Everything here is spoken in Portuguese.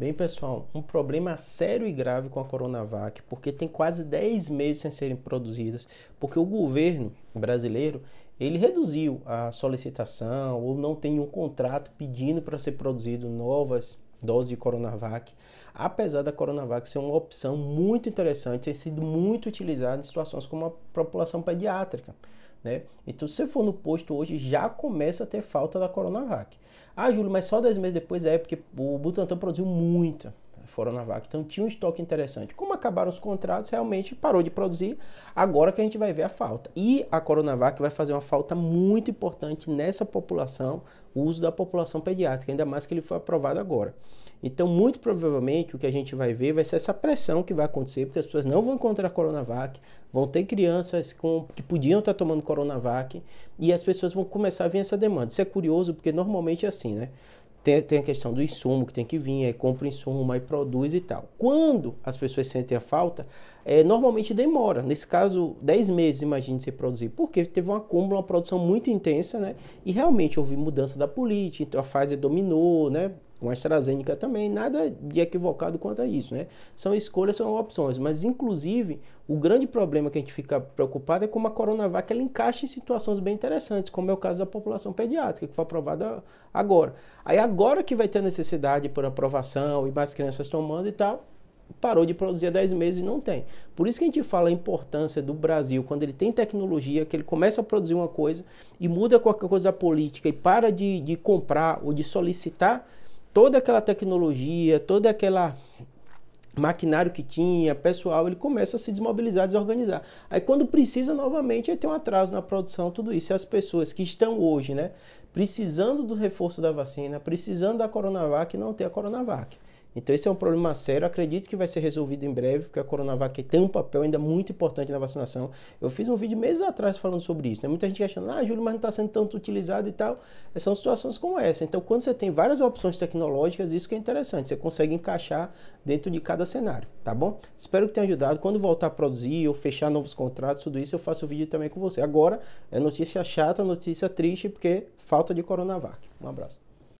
Bem, pessoal, um problema sério e grave com a Coronavac, porque tem quase 10 meses sem serem produzidas, porque o governo brasileiro ele reduziu a solicitação ou não tem um contrato pedindo para ser produzido novas doses de Coronavac, apesar da Coronavac ser uma opção muito interessante, ter sido muito utilizada em situações como a população pediátrica. Né? Então, se você for no posto hoje, já começa a ter falta da Coronavac. Ah, Júlio, mas só 10 meses depois é porque o Butantan produziu muita. Coronavac, Então tinha um estoque interessante. Como acabaram os contratos, realmente parou de produzir. Agora que a gente vai ver a falta. E a Coronavac vai fazer uma falta muito importante nessa população, o uso da população pediátrica, ainda mais que ele foi aprovado agora. Então, muito provavelmente, o que a gente vai ver vai ser essa pressão que vai acontecer, porque as pessoas não vão encontrar Coronavac, vão ter crianças com, que podiam estar tomando Coronavac, e as pessoas vão começar a ver essa demanda. Isso é curioso, porque normalmente é assim, né? Tem, tem a questão do insumo que tem que vir, aí é, compra o insumo, aí produz e tal. Quando as pessoas sentem a falta, é, normalmente demora. Nesse caso, 10 meses, imagine, se produzir. Porque teve um acúmulo, uma produção muito intensa, né? E realmente houve mudança da política, então a fase dominou, né? com a AstraZeneca também, nada de equivocado quanto a isso, né? São escolhas, são opções, mas inclusive o grande problema que a gente fica preocupado é como a Coronavac ela encaixa em situações bem interessantes, como é o caso da população pediátrica, que foi aprovada agora. Aí agora que vai ter necessidade por aprovação e mais crianças tomando e tal, parou de produzir há 10 meses e não tem. Por isso que a gente fala a importância do Brasil, quando ele tem tecnologia, que ele começa a produzir uma coisa e muda qualquer coisa da política e para de, de comprar ou de solicitar toda aquela tecnologia, toda aquela maquinário que tinha, pessoal, ele começa a se desmobilizar, desorganizar. Aí quando precisa novamente, aí tem um atraso na produção, tudo isso. E as pessoas que estão hoje, né, precisando do reforço da vacina, precisando da Coronavac, não tem a Coronavac. Então esse é um problema sério, acredito que vai ser resolvido em breve, porque a Coronavac tem um papel ainda muito importante na vacinação. Eu fiz um vídeo meses atrás falando sobre isso, né? muita gente achando, ah, Júlio, mas não está sendo tanto utilizado e tal. É, são situações como essa. Então quando você tem várias opções tecnológicas, isso que é interessante, você consegue encaixar dentro de cada cenário, tá bom? Espero que tenha ajudado. Quando voltar a produzir ou fechar novos contratos, tudo isso eu faço o vídeo também com você. Agora é notícia chata, notícia triste, porque falta de Coronavac. Um abraço.